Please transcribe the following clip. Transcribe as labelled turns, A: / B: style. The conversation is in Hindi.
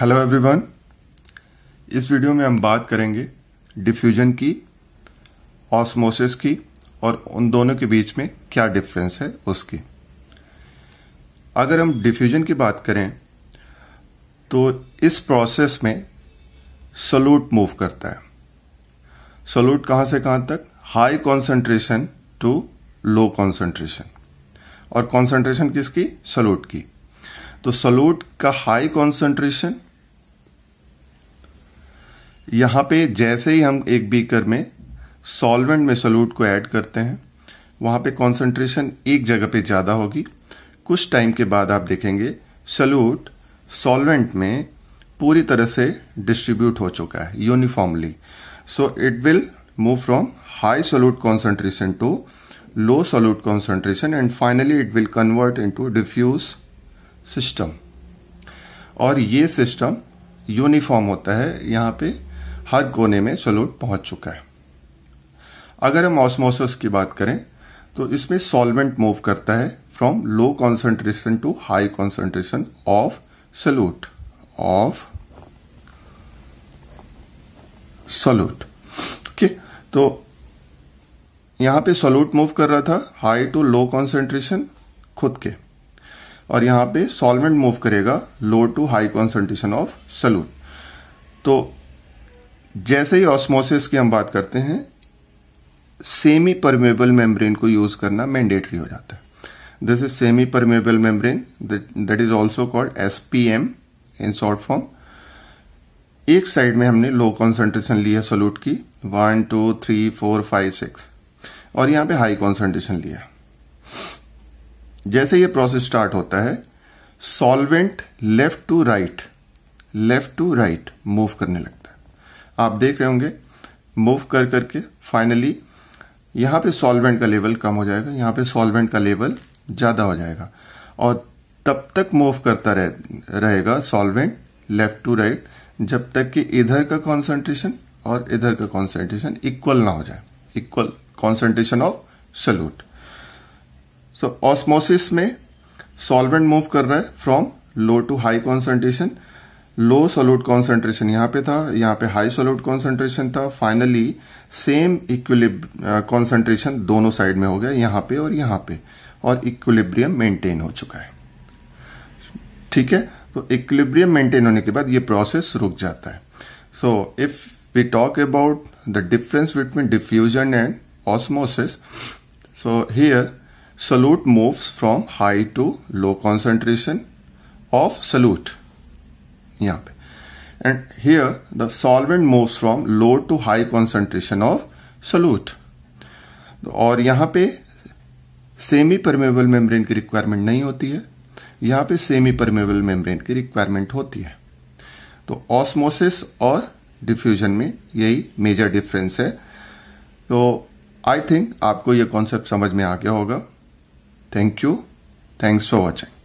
A: हेलो एवरीवन इस वीडियो में हम बात करेंगे डिफ्यूजन की ऑस्मोसिस की और उन दोनों के बीच में क्या डिफरेंस है उसकी अगर हम डिफ्यूजन की बात करें तो इस प्रोसेस में सलूट मूव करता है सलूट कहां से कहां तक high concentration to low concentration और कॉन्सेंट्रेशन किसकी सलूट की तो सलूट का हाई कॉन्सेंट्रेशन यहाँ पे जैसे ही हम एक बीकर में सॉल्वेंट में सोलूट को ऐड करते हैं वहाँ पे कॉन्सेंट्रेशन एक जगह पे ज़्यादा होगी कुछ टाइम के बाद आप देखेंगे सल्यूट सॉल्वेंट में पूरी तरह से डिस्ट्रीब्यूट हो चुका है uniformly so it will move from high solute concentration to low solute concentration and finally it will convert into diffuse system और ये सिस्टम यूनिफॉर्म होता है यहाँ पे हर कोने में सोल्यूट पहुंच चुका है अगर हम ऑस्मोसिस की बात करें तो इसमें सॉल्वेंट मूव करता है from low concentration to high concentration of solute of solute okay तो यहां पे सोलूट मूव कर रहा था हाई टू लो कॉन्सेंट्रेशन खुद के और यहां पे सॉल्वेंट मूव करेगा low to high concentration of solute तो जैसे ही ऑस्मोसिस की हम बात करते हैं सेमी परमेबल मेम्ब्रेन को यूज करना मैंडेटरी हो जाता है this is semi permeable membrane that is also called S P M in short form एक साइड में हमने लो कॉन्सेंट्रेशन लिया सोल्यूट की one two three four five six और यहां पे हाई कॉन्सेंट्रेशन लिया जैसे ये प्रोसेस स्टार्ट होता है solvent left to right left to right move करने लगता आप देख रहे होंगे मूव कर करके फाइनली यहां पे सॉल्वेंट का लेवल कम हो जाएगा यहां पे सॉल्वेंट का लेवल ज्यादा हो जाएगा और तब तक मूव करता रह, रहेगा सॉल्वेंट लेफ्ट टू राइट जब तक कि इधर का कॉन्सेंट्रेशन और इधर का कॉन्सेंट्रेशन इक्वल ना हो जाए equal concentration of solute so osmosis में सॉल्वेंट मूव कर रहा है from low to high concentration low solute concentration यहां पे था यहां पे हाई सोल्यूट कॉन्सेंट्रेशन था फाइनली सेम इक्विलिब कॉन्सेंट्रेशन दोनों साइड में हो गया यहां पे और यहां पे और इक्विलिब्रियम मेंटेन हो चुका है ठीक है तो इक्विलिब्रियम मेंटेन होने के बाद ये प्रोसेस रुक जाता है so if we talk about the difference between diffusion and osmosis so here solute move from high to low concentration of solute यहां पे and here the solvent move from low to high concentration of solute और यहां पे सेमी परमेबल मेम्ब्रेन की रिक्वायरमेंट नहीं होती है यहां पे सेमी परमेबल मेम्ब्रेन की रिक्वायरमेंट होती है तो ऑस्मोसिस और डिफ्यूजन में यही मेजर डिफरेंस है तो आई थिंक आपको यह कॉन्सेप्ट समझ में आ गया होगा thank you thanks for watching